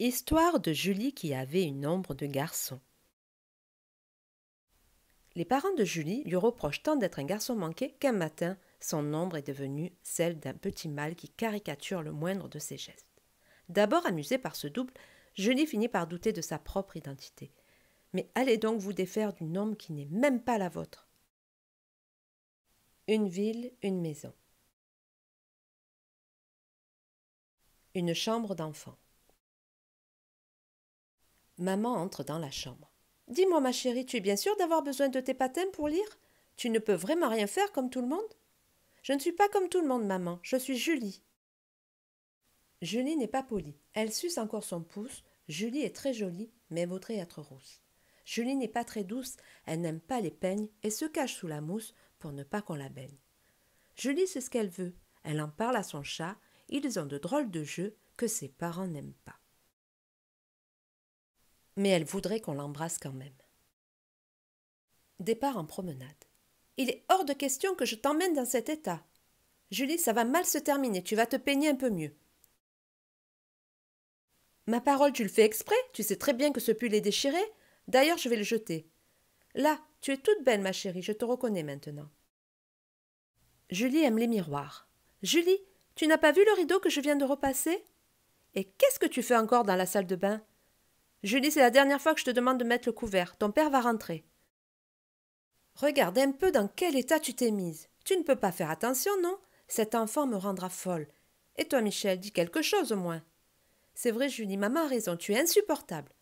Histoire de Julie qui avait une ombre de garçon. Les parents de Julie lui reprochent tant d'être un garçon manqué qu'un matin, son ombre est devenue celle d'un petit mâle qui caricature le moindre de ses gestes. D'abord amusée par ce double, Julie finit par douter de sa propre identité. Mais allez donc vous défaire d'une ombre qui n'est même pas la vôtre. Une ville, une maison. Une chambre d'enfant. Maman entre dans la chambre. Dis-moi, ma chérie, tu es bien sûre d'avoir besoin de tes patins pour lire Tu ne peux vraiment rien faire comme tout le monde Je ne suis pas comme tout le monde, maman. Je suis Julie. Julie n'est pas polie. Elle suce encore son pouce. Julie est très jolie, mais voudrait être rousse. Julie n'est pas très douce. Elle n'aime pas les peignes et se cache sous la mousse pour ne pas qu'on la baigne. Julie sait ce qu'elle veut. Elle en parle à son chat. Ils ont de drôles de jeux que ses parents n'aiment pas mais elle voudrait qu'on l'embrasse quand même. Départ en promenade. Il est hors de question que je t'emmène dans cet état. Julie, ça va mal se terminer, tu vas te peigner un peu mieux. Ma parole, tu le fais exprès, tu sais très bien que ce pull est déchiré. D'ailleurs, je vais le jeter. Là, tu es toute belle, ma chérie, je te reconnais maintenant. Julie aime les miroirs. Julie, tu n'as pas vu le rideau que je viens de repasser Et qu'est-ce que tu fais encore dans la salle de bain Julie, c'est la dernière fois que je te demande de mettre le couvert. Ton père va rentrer. Regarde un peu dans quel état tu t'es mise. Tu ne peux pas faire attention, non Cet enfant me rendra folle. Et toi, Michel, dis quelque chose au moins. C'est vrai, Julie, maman a raison, tu es insupportable.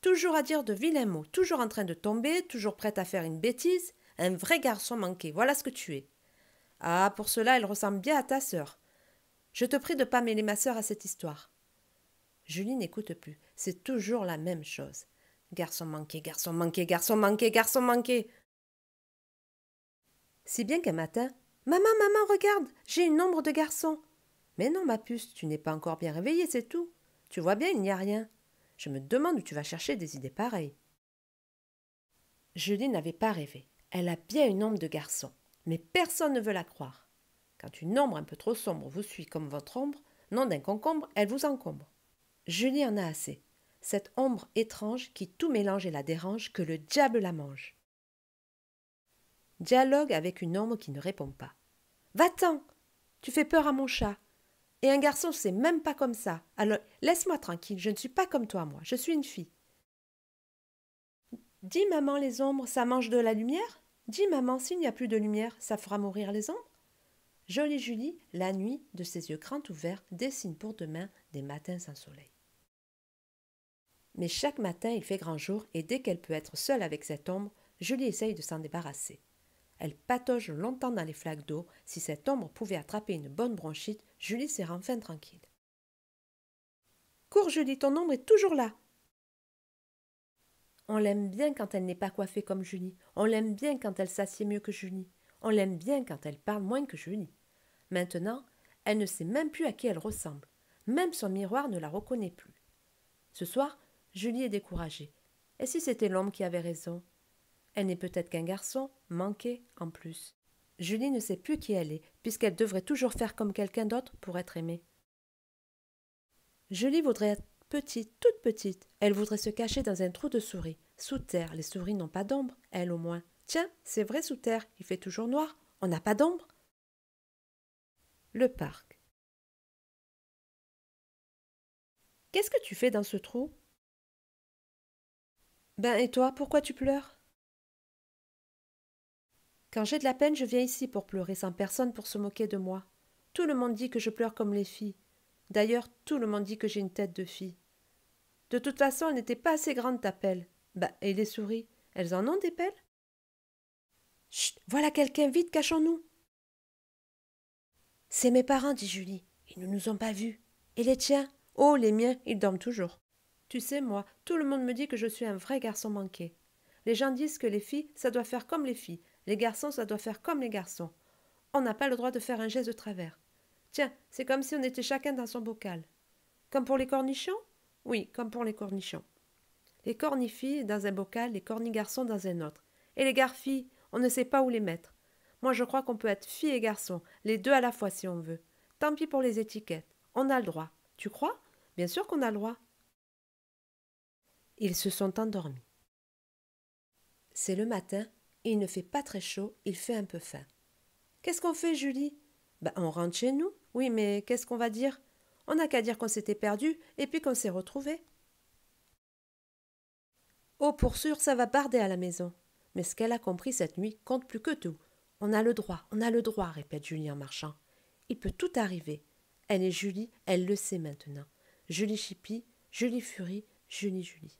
Toujours à dire de vilains mots, toujours en train de tomber, toujours prête à faire une bêtise. Un vrai garçon manqué, voilà ce que tu es. Ah, pour cela, elle ressemble bien à ta sœur. Je te prie de ne pas mêler ma sœur à cette histoire. Julie n'écoute plus. C'est toujours la même chose. Garçon manqué, garçon manqué, garçon manqué, garçon manqué. Si bien qu'un matin, Maman, maman, regarde, j'ai une ombre de garçon. Mais non, ma puce, tu n'es pas encore bien réveillée, c'est tout. Tu vois bien, il n'y a rien. Je me demande où tu vas chercher des idées pareilles. Julie n'avait pas rêvé. Elle a bien une ombre de garçon, mais personne ne veut la croire. Quand une ombre un peu trop sombre vous suit comme votre ombre, non d'un concombre, elle vous encombre. Julie en a assez. Cette ombre étrange qui tout mélange et la dérange, que le diable la mange. Dialogue avec une ombre qui ne répond pas. Va-t'en Tu fais peur à mon chat. Et un garçon, c'est même pas comme ça. Alors laisse-moi tranquille, je ne suis pas comme toi, moi, je suis une fille. Dis maman, les ombres, ça mange de la lumière Dis maman, s'il n'y a plus de lumière, ça fera mourir les ombres Jolie Julie, la nuit, de ses yeux grands ouverts, dessine pour demain des matins sans soleil. Mais chaque matin, il fait grand jour et dès qu'elle peut être seule avec cette ombre, Julie essaye de s'en débarrasser. Elle patauge longtemps dans les flaques d'eau. Si cette ombre pouvait attraper une bonne bronchite, Julie serait enfin tranquille. Cours, Julie, ton ombre est toujours là. On l'aime bien quand elle n'est pas coiffée comme Julie. On l'aime bien quand elle s'assied mieux que Julie. On l'aime bien quand elle parle moins que Julie. Maintenant, elle ne sait même plus à qui elle ressemble. Même son miroir ne la reconnaît plus. Ce soir, Julie est découragée. Et si c'était l'homme qui avait raison Elle n'est peut-être qu'un garçon, manqué en plus. Julie ne sait plus qui elle est, puisqu'elle devrait toujours faire comme quelqu'un d'autre pour être aimée. Julie voudrait être petite, toute petite. Elle voudrait se cacher dans un trou de souris. Sous terre, les souris n'ont pas d'ombre, elle au moins. Tiens, c'est vrai sous terre, il fait toujours noir, on n'a pas d'ombre. Le parc. Qu'est-ce que tu fais dans ce trou Ben et toi, pourquoi tu pleures Quand j'ai de la peine, je viens ici pour pleurer, sans personne pour se moquer de moi. Tout le monde dit que je pleure comme les filles. D'ailleurs, tout le monde dit que j'ai une tête de fille. De toute façon, elle n'était pas assez grande, ta pelle. Bah, et les souris, elles en ont des pelles Chut, voilà quelqu'un, vite, cachons-nous. C'est mes parents, dit Julie. Ils ne nous ont pas vus. Et les tiens Oh, les miens, ils dorment toujours. Tu sais, moi, tout le monde me dit que je suis un vrai garçon manqué. Les gens disent que les filles, ça doit faire comme les filles. Les garçons, ça doit faire comme les garçons. On n'a pas le droit de faire un geste de travers. Tiens, c'est comme si on était chacun dans son bocal. Comme pour les cornichons Oui, comme pour les cornichons. Les cornifilles dans un bocal, les cornigarçons dans un autre. Et les garfilles, on ne sait pas où les mettre. Moi, je crois qu'on peut être fille et garçon, les deux à la fois si on veut. Tant pis pour les étiquettes, on a le droit. Tu crois Bien sûr qu'on a le droit. Ils se sont endormis. C'est le matin, il ne fait pas très chaud, il fait un peu faim. Qu'est-ce qu'on fait, Julie ben, on rentre chez nous. Oui, mais qu'est-ce qu'on va dire On n'a qu'à dire qu'on s'était perdu et puis qu'on s'est retrouvé. Oh, pour sûr, ça va barder à la maison. Mais ce qu'elle a compris cette nuit compte plus que tout. On a le droit, on a le droit, répète Julien marchant. Il peut tout arriver. Elle est Julie, elle le sait maintenant. Julie Chippy, Julie Furie, Julie Julie.